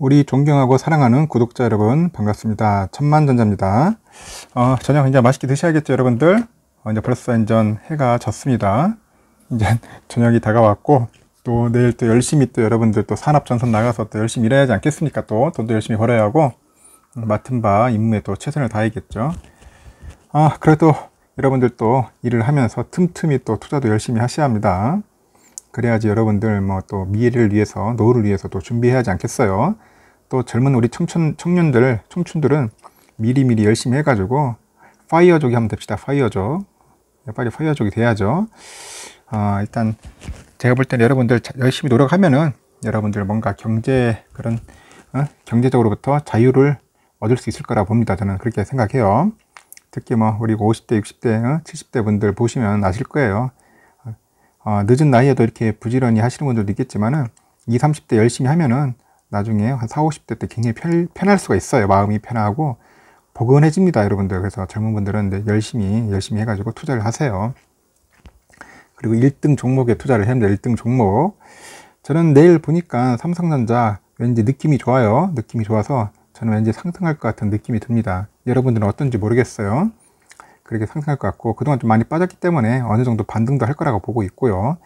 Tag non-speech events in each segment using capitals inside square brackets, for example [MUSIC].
우리 존경하고 사랑하는 구독자 여러분 반갑습니다. 천만전자입니다. 어, 저녁 이제 맛있게 드셔야겠죠 여러분들? 어, 이제 벌써 이제 해가 졌습니다. 이제 [LAUGHS] 저녁이 다가왔고 또 내일 또 열심히 또 여러분들 또 산업전선 나가서 또 열심히 일해야 하지 않겠습니까? 또 돈도 열심히 벌어야 하고 음, 맡은 바 임무에 또 최선을 다해야겠죠. 아 그래도 여러분들 또 일을 하면서 틈틈이 또 투자도 열심히 하셔야 합니다. 그래야지 여러분들 뭐 또 미래를 위해서 노후를 위해서 또 준비해야지 하 않겠어요. 또 젊은 우리 청춘, 청년들, 청춘들은 미리미리 열심히 해가지고 파이어족이 하면 됩시다. 파이어족. 예, 빨리 파이어족이 돼야죠. 아, 일단 제가 볼 때는 여러분들 열심히 노력하면은 여러분들 뭔가 경제 그런 어? 경제적으로부터 자유를 얻을 수 있을 거라 봅니다. 저는 그렇게 생각해요. 특히 뭐 우리 50대, 60대, 어? 70대 분들 보시면 아실 거예요. 어, 어, 늦은 나이에도 이렇게 부지런히 하시는 분들도 있겠지만은 20, 30대 열심히 하면은 나중에 한 40, 50대 때 굉장히 편, 편할 수가 있어요. 마음이 편하고 포근해집니다, 여러분들. 그래서 젊은 분들은 열심히, 열심히 해가지고 투자를 하세요. 그리고 1등 종목에 투자를 해야 합니다. 1등 종목. 저는 내일 보니까 삼성전자 왠지 느낌이 좋아요. 느낌이 좋아서 저는 왠지 상승할 것 같은 느낌이 듭니다. 여러분들은 어떤지 모르겠어요. 그렇게 상승할 것 같고 그동안 좀 많이 빠졌기 때문에 어느 정도 반등도 할 거라고 보고 있고요.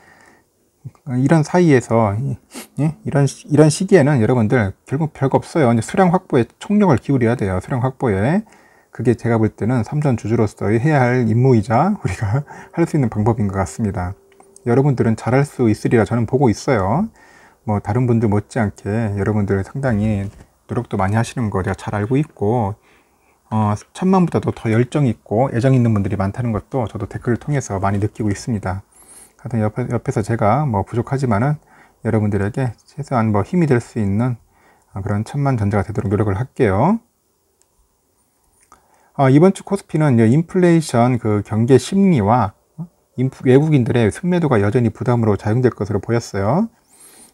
이런 사이에서 예? 이런 이런 시기에는 여러분들 결국 별거 없어요. 이제 수량 확보에 총력을 기울여야 돼요. 수량 확보에 그게 제가 볼 때는 삼전 주주로서 해야 할 임무이자 [LAUGHS] 우리가 할 수 있는 방법인 것 같습니다. 여러분들은 잘할 수 있으리라 저는 보고 있어요. 뭐 다른 분들 못지않게 여러분들 상당히 노력도 많이 하시는 거 제가 잘 알고 있고 어, 천만보다도 더 열정 있고 애정 있는 분들이 많다는 것도 저도 댓글을 통해서 많이 느끼고 있습니다. 같은 옆에, 옆에서 제가 뭐 부족하지만은 여러분들에게 최소한 뭐 힘이 될 수 있는 어, 그런 천만 전자가 되도록 노력을 할게요. 어, 이번 주 코스피는 인플레이션 그 경계 심리와 어, 외국인들의 순매도가 여전히 부담으로 작용될 것으로 보였어요.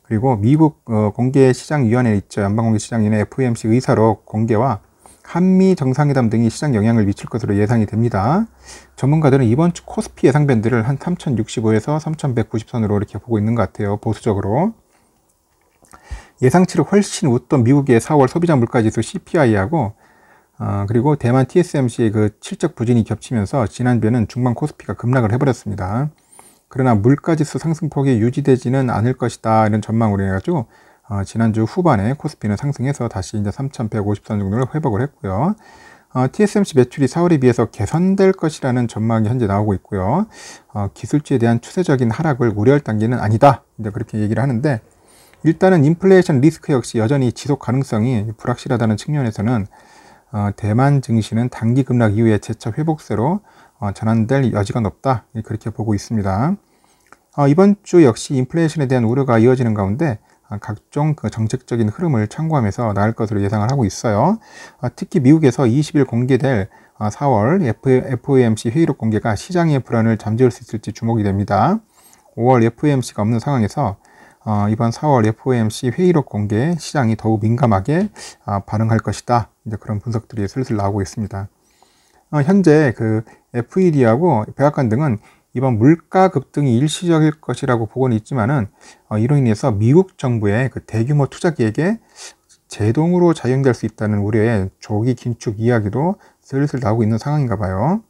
그리고 미국 어, 공개시장위원회 있죠. 연방공개시장위원회 f m c 의사로 공개와 한미 정상회담 등이 시장 영향을 미칠 것으로 예상이 됩니다. 전문가들은 이번 주 코스피 예상 밴드를 한 3065에서 3190선으로 이렇게 보고 있는 것 같아요. 보수적으로. 예상치를 훨씬 웃던 미국의 4월 소비자 물가지수 CPI하고 어, 그리고 대만 TSMC의 그 실적 부진이 겹치면서 지난주에는 중반 코스피가 급락을 해버렸습니다. 그러나 물가지수 상승폭이 유지되지는 않을 것이다 이런 전망으로 해가지고 어, 지난주 후반에 코스피는 상승해서 다시 이제 3,153 정도를 회복을 했고요. 어, TSMC 매출이 4월에 비해서 개선될 것이라는 전망이 현재 나오고 있고요. 어, 기술주에 대한 추세적인 하락을 우려할 단계는 아니다. 이제 그렇게 얘기를 하는데 일단은 인플레이션 리스크 역시 여전히 지속 가능성이 불확실하다는 측면에서는 어, 대만 증시는 단기 급락 이후에 재차 회복세로 어, 전환될 여지가 높다. 예, 그렇게 보고 있습니다. 어, 이번 주 역시 인플레이션에 대한 우려가 이어지는 가운데 각종 그 정책적인 흐름을 참고하면서 나갈 것으로 예상을 하고 있어요. 아, 특히 미국에서 20일 공개될 4월 아, FOMC 회의록 공개가 시장의 불안을 잠재울 수 있을지 주목이 됩니다. 5월 FOMC가 없는 상황에서 어, 이번 4월 FOMC 회의록 공개 시장이 더욱 민감하게 아, 반응할 것이다. 이제 그런 분석들이 슬슬 나오고 있습니다. 어, 현재 그 FED하고 백악관 등은 이번 물가 급등이 일시적일 것이라고 보고는 있지만은 어, 이로 인해서 미국 정부의 그 대규모 투자 계획에 제동으로 작용될 수 있다는 우려의 조기 긴축 이야기도 슬슬 나오고 있는 상황인가 봐요.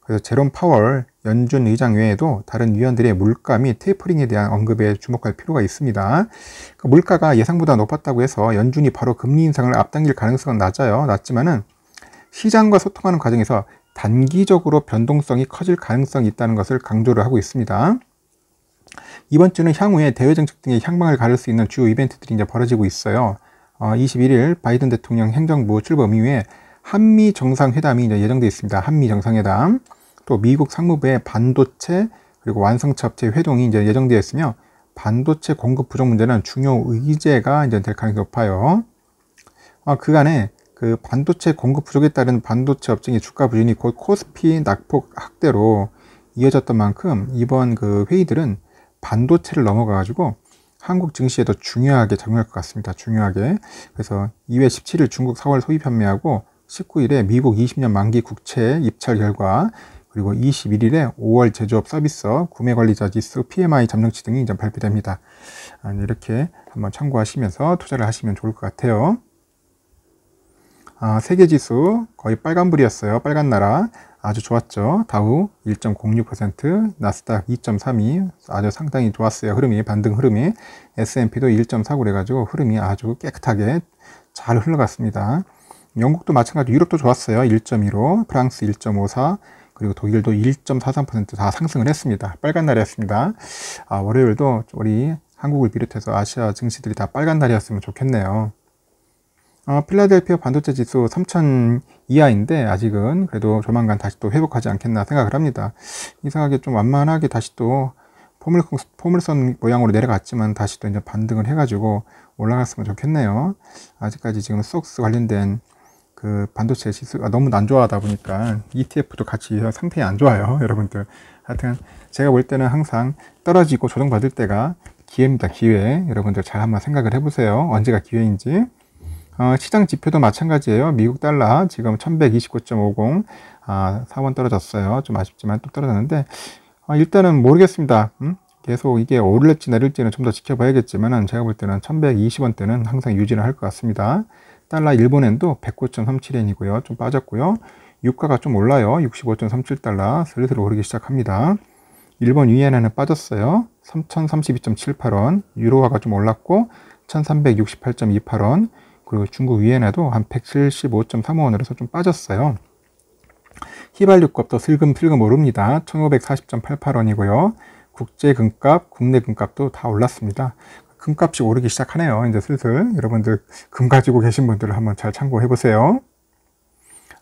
그래서 제롬 파월 연준 의장 외에도 다른 위원들의 물가 및 테이퍼링에 대한 언급에 주목할 필요가 있습니다. 그 물가가 예상보다 높았다고 해서 연준이 바로 금리 인상을 앞당길 가능성은 낮아요. 낮지만은 시장과 소통하는 과정에서 단기적으로 변동성이 커질 가능성이 있다는 것을 강조를 하고 있습니다. 이번 주는 향후에 대외 정책 등의 향방을 가를 수 있는 주요 이벤트들이 이제 벌어지고 있어요. 어, 21일 바이든 대통령 행정부 출범 이후에 한미 정상회담이 이제 예정돼 있습니다. 한미 정상회담, 또 미국 상무부의 반도체 그리고 완성차업체 회동이 이제 예정되어 있으며 반도체 공급 부족 문제는 중요 의제가 이제 될 가능성이 높아요. 어, 그간에 그 반도체 공급 부족에 따른 반도체 업종의 주가 부진이 곧 코스피 낙폭 확대로 이어졌던 만큼 이번 그 회의들은 반도체를 넘어가 가지고 한국 증시에 더 중요하게 작용할 것 같습니다. 중요하게. 그래서 2회 17일 중국 4월 소입 현매하고 19일에 미국 20년 만기 국채 입찰 결과 그리고 21일에 5월 제조업 서비스업 구매관리자 지수 PMI 잠정치 등이 이제 발표됩니다. 아, 이렇게 한번 참고하시면서 투자를 하시면 좋을 것 같아요. 아, 세계지수 거의 빨간불이었어요. 빨간 나라 아주 좋았죠. 다우 1.06%, 나스닥 2.32 아주 상당히 좋았어요. 흐름이 반등 흐름이 S&P도 1.49 그래가지고 흐름이 아주 깨끗하게 잘 흘러갔습니다. 영국도 마찬가지 유럽도 좋았어요. 1.15, 프랑스 1.54 그리고 독일도 1.43%다 상승을 했습니다. 빨간 날이었습니다. 아, 월요일도 우리 한국을 비롯해서 아시아 증시들이 다 빨간 날이었으면 좋겠네요. 아, 필라델피아 반도체 지수 3000 이하인데 아직은 그래도 조만간 다시 또 회복하지 않겠나 생각을 합니다. 이상하게 좀 완만하게 다시 또 포물, 포물선 모양으로 내려갔지만 다시 또 이제 반등을 해가지고 올라갔으면 좋겠네요. 아직까지 지금 소스 관련된 그 반도체 지수가 너무 난 좋아하다 보니까 ETF도 같이 상태가 안 좋아요. [LAUGHS] 여러분들. 하여튼 제가 볼 때는 항상 떨어지고 조정받을 때가 기회입니다. 기회. 여러분들 잘 한번 생각을 해보세요. 언제가 기회인지. 어, 시장 지표도 마찬가지예요. 미국 달러 지금 1129.50 아, 4원 떨어졌어요. 좀 아쉽지만 또 떨어졌는데 아, 일단은 모르겠습니다. 음? 계속 이게 오를지 내릴지는 좀 더 지켜봐야겠지만 제가 볼 때는 1120원대는 항상 유지를 할 것 같습니다. 달러 일본엔도 109.37엔이고요. 좀 빠졌고요. 유가가 좀 올라요. 65.37달러 슬슬 오르기 시작합니다. 일본 위엔에는 빠졌어요. 3032.78원 유로화가 좀 올랐고 1368.28원 그리고 중국 위엔에도한 175.35원으로서 좀 빠졌어요. 휘발유값도 슬금슬금 오릅니다. 1540.88원이고요. 국제 금값, 국내 금값도 다 올랐습니다. 금값이 오르기 시작하네요. 이제 슬슬 여러분들 금 가지고 계신 분들을 한번 잘 참고해 보세요.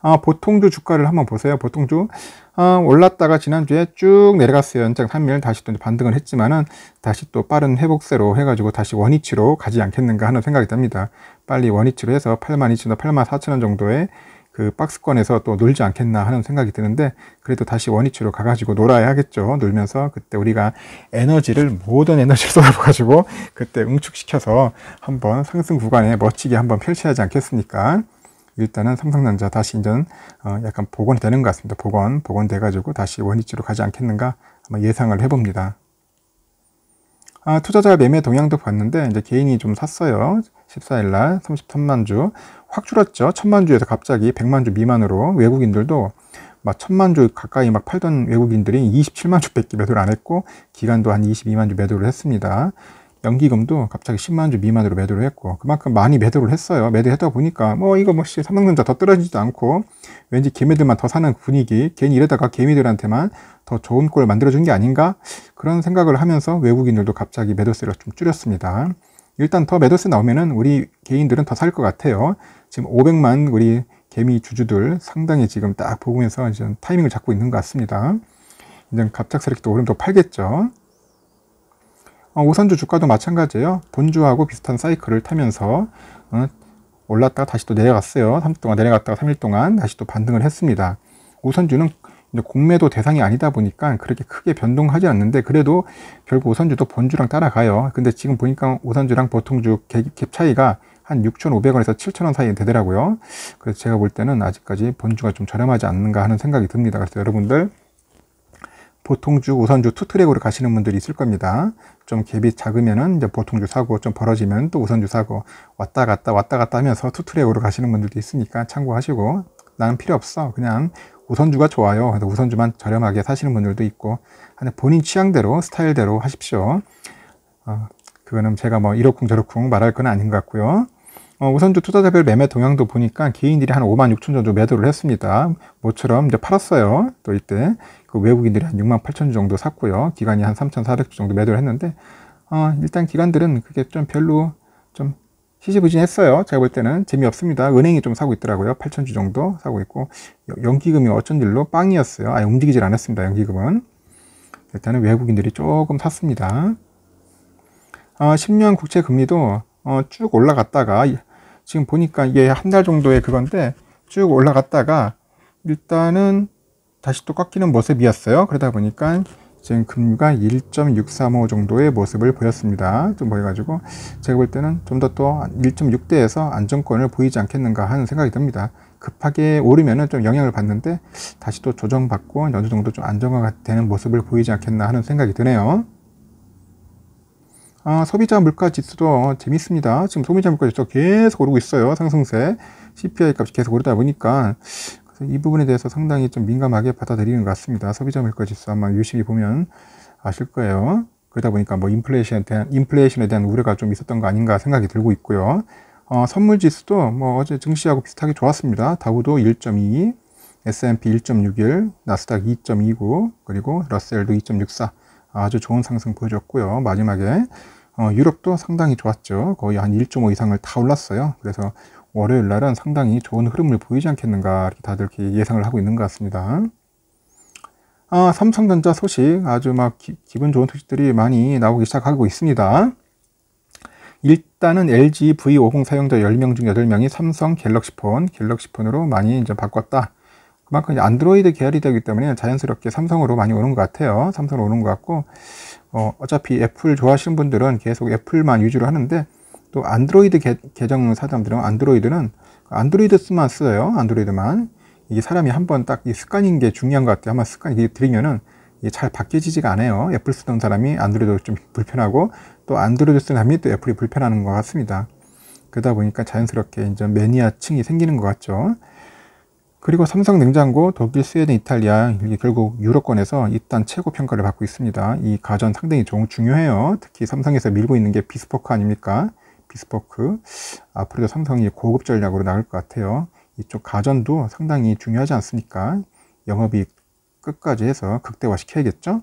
아, 보통주 주가를 한번 보세요. 보통주 아, 올랐다가 지난주에 쭉 내려갔어요. 연장 3일 다시 또 반등을 했지만은 다시 또 빠른 회복세로 해가지고 다시 원위치로 가지 않겠는가 하는 생각이 듭니다. 빨리 원위치로 해서 82,000원, 84,000원 정도의 그 박스권에서 또 놀지 않겠나 하는 생각이 드는데 그래도 다시 원위치로 가가지고 놀아야 하겠죠. 놀면서 그때 우리가 에너지를 모든 에너지를 쏟아부어가지고 그때 응축시켜서 한번 상승 구간에 멋지게 한번 펼쳐야지 않겠습니까? 일단은 삼성전자 다시 이제는 어, 약간 복원되는 것 같습니다. 복원, 복원돼가지고 다시 원위치로 가지 않겠는가 아마 예상을 해봅니다. 아, 투자자 매매 동향도 봤는데 이제 개인이 좀 샀어요. 14일날 33만 주 확 줄었죠. 천만 주에서 갑자기 100만 주 미만으로 외국인들도 막 천만 주 가까이 막 팔던 외국인들이 27만 주밖에 매도를 안 했고 기간도 한 22만 주 매도를 했습니다. 연기금도 갑자기 10만 주 미만으로 매도를 했고 그만큼 많이 매도를 했어요. 매도했다 보니까 뭐 이거 뭐씨 삼성전자 더 떨어지지도 않고 왠지 개미들만 더 사는 분위기 괜히 이러다가 개미들한테만 더 좋은 꼴을 만들어준 게 아닌가 그런 생각을 하면서 외국인들도 갑자기 매도세를 좀 줄였습니다. 일단 더 매도세 나오면은 우리 개인들은 더 살 것 같아요. 지금 500만 우리 개미 주주들 상당히 지금 딱 보면서 이제 타이밍을 잡고 있는 것 같습니다. 이제 갑작스럽게 또 오름도 팔겠죠. 어, 우선주 주가도 마찬가지예요. 본주하고 비슷한 사이클을 타면서 어, 올랐다가 다시 또 내려갔어요. 3일 동안 내려갔다가 3일 동안 다시 또 반등을 했습니다. 우선주는 공매도 대상이 아니다 보니까 그렇게 크게 변동하지 않는데 그래도 결국 우선주도 본주랑 따라가요. 근데 지금 보니까 우선주랑 보통주 갭 차이가 한 6,500원에서 7,000원 사이에 되더라고요. 그래서 제가 볼 때는 아직까지 본주가 좀 저렴하지 않는가 하는 생각이 듭니다. 그래서 여러분들 보통주, 우선주 투트랙으로 가시는 분들이 있을 겁니다. 좀 갭이 작으면은 보통주 사고, 좀 벌어지면 또 우선주 사고, 왔다 갔다 왔다 갔다 하면서 투트랙으로 가시는 분들도 있으니까 참고하시고, 나는 필요 없어. 그냥 우선주가 좋아요. 그래서 우선주만 저렴하게 사시는 분들도 있고, 본인 취향대로, 스타일대로 하십시오. 어, 그거는 제가 뭐 이러쿵저러쿵 말할 건 아닌 것 같고요. 어, 우선주 투자자별 매매 동향도 보니까 개인들이 한 5만 6천 정도 매도를 했습니다. 모처럼 이제 팔았어요. 또 이때 그 외국인들이 한 6만 8천 정도 샀고요. 기간이한 3,400주 정도 매도를 했는데 어, 일단 기관들은 그게 좀 별로 좀 시시부진했어요. 제가 볼 때는 재미없습니다. 은행이 좀 사고 있더라고요. 8천주 정도 사고 있고 연기금이 어쩐 일로 빵이었어요. 아예 움직이질 않았습니다. 연기금은 일단은 외국인들이 조금 샀습니다. 어, 10년 국채 금리도 어, 쭉 올라갔다가 지금 보니까 이게 한 달 정도의 그건데 쭉 올라갔다가 일단은 다시 또 꺾이는 모습이었어요. 그러다 보니까 지금 금가 1.635 정도의 모습을 보였습니다. 좀 보여가지고 제가 볼 때는 좀 더 또 1.6대에서 안정권을 보이지 않겠는가 하는 생각이 듭니다. 급하게 오르면은 좀 영향을 받는데 다시 또 조정받고 어느 정도 좀 안정화가 되는 모습을 보이지 않겠나 하는 생각이 드네요. 아, 소비자 물가 지수도 재밌습니다. 지금 소비자 물가 지수 계속 오르고 있어요. 상승세. CPI 값이 계속 오르다 보니까 그래서 이 부분에 대해서 상당히 좀 민감하게 받아들이는 것 같습니다. 소비자 물가 지수 아마 유심히 보면 아실 거예요. 그러다 보니까 뭐 인플레이션에 대한 인플레이션에 대한 우려가 좀 있었던 거 아닌가 생각이 들고 있고요. 어, 선물 지수도 뭐 어제 증시하고 비슷하게 좋았습니다. 다우도 1 2 S&P 1.61, 나스닥 2.29, 그리고 러셀도 2.64. 아주 좋은 상승 보여줬고요. 마지막에 어, 유럽도 상당히 좋았죠. 거의 한 1.5 이상을 다 올랐어요. 그래서 월요일 날은 상당히 좋은 흐름을 보이지 않겠는가 이렇게 다들 이렇게 예상을 하고 있는 것 같습니다. 아, 삼성전자 소식 아주 막 기, 분 좋은 소식들이 많이 나오기 시작하고 있습니다. 일단은 LG V50 사용자 10명 중 8명이 삼성 갤럭시폰, 갤럭시폰으로 많이 이제 바꿨다. 그만큼 이제 안드로이드 계열이 되기 때문에 자연스럽게 삼성으로 많이 오는 것 같아요. 삼성 으로 오는 것 같고 어, 어차피 애플 좋아하시는 분들은 계속 애플만 위주로 하는데 또 안드로이드 개, 계정 사람들은 안드로이드는 안드로이드만 써요. 안드로이드만 이게 사람이 한번 딱 이 습관인 게 중요한 것 같아요. 아마 습관 이게 들이면은 잘 바뀌어지지가 않아요. 애플 쓰던 사람이 안드로이드 좀 불편하고 또 안드로이드 쓰는 사람이 또 애플이 불편하는 것 같습니다. 그러다 보니까 자연스럽게 이제 매니아층이 생기는 것 같죠. 그리고 삼성 냉장고, 독일, 스웨덴, 이탈리아 이게 결국 유럽권에서 일단 최고 평가를 받고 있습니다. 이 가전 상당히 중요해요. 특히 삼성에서 밀고 있는 게 비스포크 아닙니까? 비스포크. 앞으로도 삼성이 고급 전략으로 나올 것 같아요. 이쪽 가전도 상당히 중요하지 않습니까? 영업이 끝까지 해서 극대화시켜야겠죠?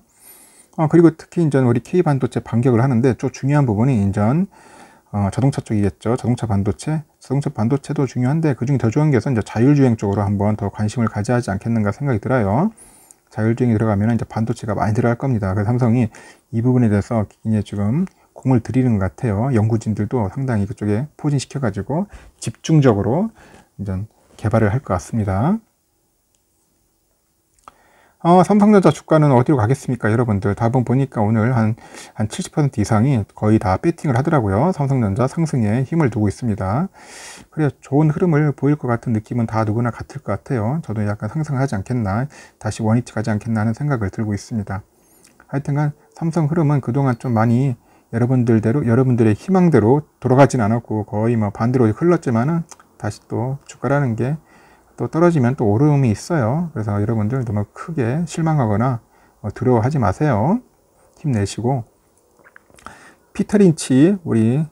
어, 그리고 특히 인전 우리 K반도체 반격을 하는데 좀 중요한 부분이 인전 어, 자동차 쪽이겠죠. 자동차 반도체. 자동차 반도체도 중요한데 그중에 더 중요한 게 이제 자율주행 쪽으로 한번 더 관심을 가져야 하지 않겠는가 생각이 들어요. 자율주행이 들어가면 이제 반도체가 많이 들어갈 겁니다. 그래서 삼성이 이 부분에 대해서 이제 지금 공을 들이는 것 같아요. 연구진들도 상당히 그쪽에 포진시켜가지고 집중적으로 이제 개발을 할 것 같습니다. 어, 삼성전자 주가는 어디로 가겠습니까? 여러분들 답은 보니까 오늘 한, 한70% 이상이 거의 다 배팅을 하더라고요. 삼성전자 상승에 힘을 두고 있습니다. 그래 좋은 흐름을 보일 것 같은 느낌은 다 누구나 같을 것 같아요. 저도 약간 상승하지 않겠나, 다시 원위치 가지 않겠나 하는 생각을 들고 있습니다. 하여튼간 삼성 흐름은 그동안 좀 많이 여러분들대로, 여러분들의 희망대로 돌아가진 않았고 거의 뭐 반대로 흘렀지만은 다시 또 주가라는 게또 떨어지면 또 오름이 있어요. 그래서 여러분들 너무 크게 실망하거나 어, 두려워하지 마세요. 힘내시고 피터린치 우리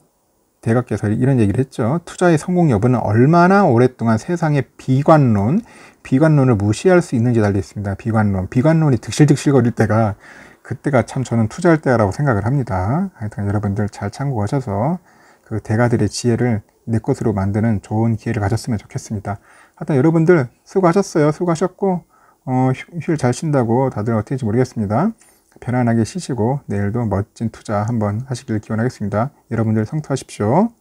대각께서 이런 얘기를 했죠. 투자의 성공 여부는 얼마나 오랫동안 세상의 비관론, 비관론을 무시할 수 있는지 달려 있습니다. 비관론, 비관론이 득실득실거릴 때가 그때가 참 저는 투자할 때라고 생각을 합니다. 하여튼 여러분들 잘 참고하셔서 그 대가들의 지혜를 내 것으로 만드는 좋은 기회를 가졌으면 좋겠습니다. 하여튼 여러분들 수고하셨어요. 수고하셨고 어, 휴일 잘 쉰다고 다들 어떻게 지 모르겠습니다. 편안하게 쉬시고 내일도 멋진 투자 한번 하시길 기원하겠습니다. 여러분들 성투하십시오.